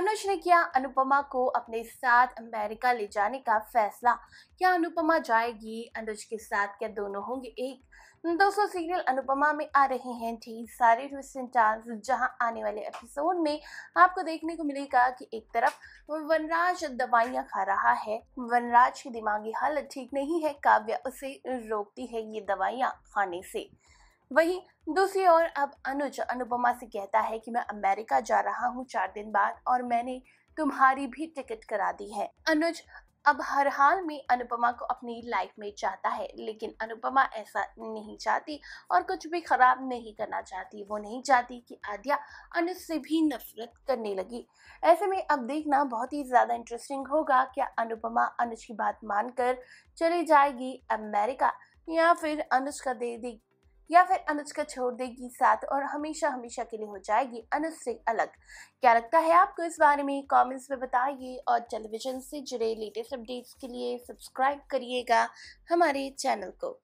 अनुज ने किया अनुपमा को अपने साथ अमेरिका ले जाने का फैसला क्या अनुपमा जाएगी अनुज के साथ क्या दोनों होंगे एक दोस्तों सीरियल अनुपमा में आ रहे हैं ढेर सारे ट्विस्ट जहां आने वाले एपिसोड में आपको देखने को मिलेगा कि एक तरफ वनराज दवाइयां खा रहा है वनराज की दिमागी हालत ठीक नहीं है काव्या उसे रोकती है ये दवाइयां खाने से वहीं दूसरी ओर अब अनुज अनुपमा से कहता है कि मैं अमेरिका जा रहा हूँ चार दिन बाद और मैंने तुम्हारी भी टिकट करा दी है अनुज अब हर हाल में अनुपमा को अपनी लाइफ में चाहता है लेकिन अनुपमा ऐसा नहीं चाहती और कुछ भी खराब नहीं करना चाहती वो नहीं चाहती कि आद्या अनुज से भी नफरत करने लगी ऐसे में अब देखना बहुत ही ज़्यादा इंटरेस्टिंग होगा क्या अनुपमा अनुज की बात मानकर चली जाएगी अमेरिका या फिर अनुज का दे दी या फिर अनुज का छोड़ देगी साथ और हमेशा हमेशा के लिए हो जाएगी अनुज से अलग क्या लगता है आपको इस बारे में कमेंट्स में बताइए और टेलीविजन से जुड़े लेटेस्ट अपडेट्स के लिए सब्सक्राइब करिएगा हमारे चैनल को